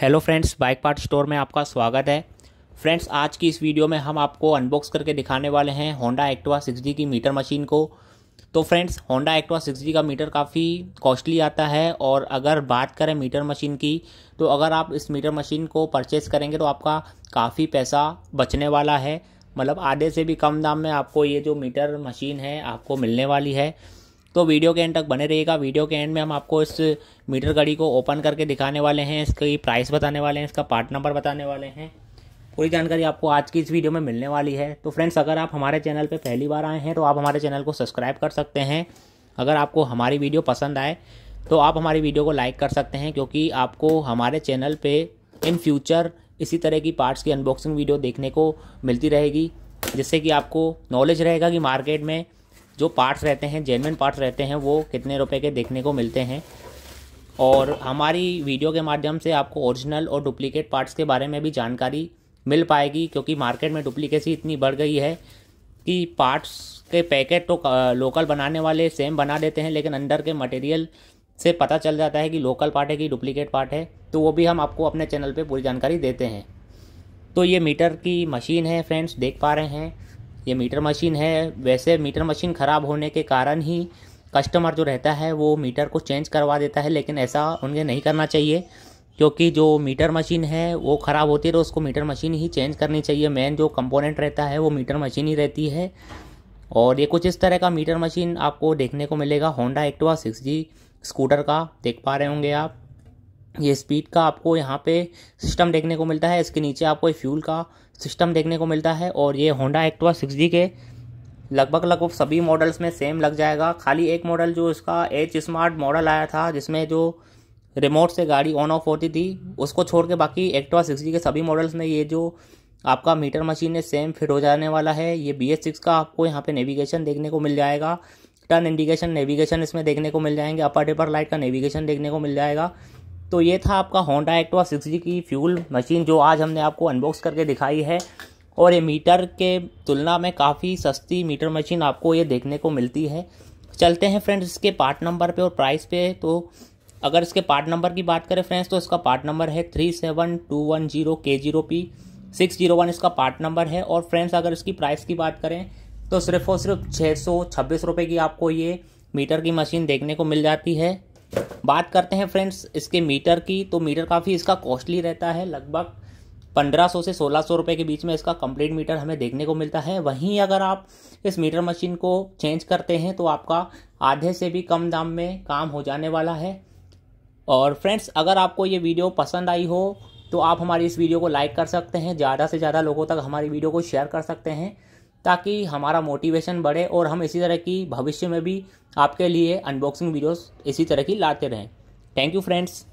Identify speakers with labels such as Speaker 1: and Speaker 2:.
Speaker 1: hello friends bike part store में आपका स्वागत है फ्रेंड्स आज की इस वीडियो में हम आपको अनबॉक्स करके दिखाने वाले हैं होंडा एक्टिवा जी की मीटर मशीन को तो फ्रेंड्स होंडा एक्टिवा जी का मीटर काफ़ी कॉस्टली आता है और अगर बात करें मीटर मशीन की तो अगर आप इस मीटर मशीन को परचेस करेंगे तो आपका काफ़ी पैसा बचने वाला है मतलब आधे से भी कम दाम में आपको ये जो मीटर मशीन है आपको मिलने वाली है तो वीडियो के एंड तक बने रहिएगा वीडियो के एंड में हम आपको इस मीटर घड़ी को ओपन करके दिखाने वाले हैं इसकी प्राइस बताने वाले हैं इसका पार्ट नंबर बताने वाले हैं पूरी जानकारी आपको आज की इस वीडियो में मिलने वाली है तो फ्रेंड्स अगर आप हमारे चैनल पर पहली बार आए हैं तो आप हमारे चैनल को सब्सक्राइब कर सकते हैं अगर आपको हमारी वीडियो पसंद आए तो आप हमारी वीडियो को लाइक कर सकते हैं क्योंकि आपको हमारे चैनल पे इन फ्यूचर इसी तरह की पार्ट्स की अनबॉक्सिंग वीडियो देखने को मिलती रहेगी जिससे कि आपको नॉलेज रहेगा कि मार्केट में जो पार्ट्स रहते हैं जेनविन पार्ट्स रहते हैं वो कितने रुपए के देखने को मिलते हैं और हमारी वीडियो के माध्यम से आपको ओरिजिनल और डुप्लीकेट पार्ट्स के बारे में भी जानकारी मिल पाएगी क्योंकि मार्केट में डुप्लीकेसी इतनी बढ़ गई है कि पार्ट्स के पैकेट तो लोकल बनाने वाले सेम बना देते हैं लेकिन अंदर के मटेरियल से पता चल जाता है कि लोकल पार्ट है कि डुप्लीकेट पार्ट है तो वो भी हम आपको अपने चैनल पे पूरी जानकारी देते हैं तो ये मीटर की मशीन है फ्रेंड्स देख पा रहे हैं ये मीटर मशीन है वैसे मीटर मशीन ख़राब होने के कारण ही कस्टमर जो रहता है वो मीटर को चेंज करवा देता है लेकिन ऐसा उन्हें नहीं करना चाहिए क्योंकि जो मीटर मशीन है वो ख़राब होती है तो उसको मीटर मशीन ही चेंज करनी चाहिए मेन जो कंपोनेंट रहता है वो मीटर मशीन ही रहती है और ये कुछ इस तरह का मीटर मशीन आपको देखने को मिलेगा Honda Activa six G scooter का देख पा रहे होंगे आप ये स्पीड का आपको यहाँ पे सिस्टम देखने को मिलता है इसके नीचे आपको फ्यूल का सिस्टम देखने को मिलता है और ये होंडा एक्टिवा सिक्स के लगभग लगभग सभी मॉडल्स में सेम लग जाएगा खाली एक मॉडल जो इसका एच स्मार्ट मॉडल आया था जिसमें जो रिमोट से गाड़ी ऑन ऑफ होती थी उसको छोड़ के बाकी एक्टिवा सिक्स के सभी मॉडल्स में ये जो आपका मीटर मशीन है सेम फिट हो जाने वाला है ये बी एस सिक्स का आपको यहाँ पे नेविगेशन देखने को मिल जाएगा टर्न इंडिकेशन नेविगेशन इसमें देखने को मिल जाएंगे अपर डिपर लाइट का नेविगेशन देखने को मिल जाएगा तो ये था आपका होंडा एक्टवा सिक्स जी की फ्यूल मशीन जो आज हमने आपको अनबॉक्स करके दिखाई है और ये मीटर के तुलना में काफ़ी सस्ती मीटर मशीन आपको ये देखने को मिलती है चलते हैं फ्रेंड्स इसके पार्ट नंबर पे और प्राइस पे तो अगर इसके पार्ट नंबर की बात करें फ्रेंड्स तो इसका पार्ट नंबर है three seven two one zero K zero P six zero one इसका पार्ट नंबर है और फ्रेंड्स अगर इसकी प्राइस की बात करें तो सिर्फ और सिर्फ छः सौ छब्बीस रुपये की आपको ये मीटर की मशीन देखने को मिल जाती है बात करते हैं फ्रेंड्स इसके मीटर की तो मीटर काफ़ी इसका कॉस्टली रहता है लगभग पंद्रह सौ से सोलह सौ रुपये के बीच में इसका कंप्लीट मीटर हमें देखने को मिलता है वहीं अगर आप इस मीटर मशीन को चेंज करते हैं तो आपका आधे से भी कम दाम में काम हो जाने वाला है और फ्रेंड्स अगर आपको ये वीडियो पसंद आई हो तो आप हमारी इस वीडियो को लाइक कर सकते हैं ज़्यादा से ज़्यादा लोगों तक हमारी वीडियो को शेयर कर सकते हैं ताकि हमारा मोटिवेशन बढ़े और हम इसी तरह की भविष्य में भी आपके लिए अनबॉक्सिंग वीडियोस इसी तरह की लाते रहें थैंक यू फ्रेंड्स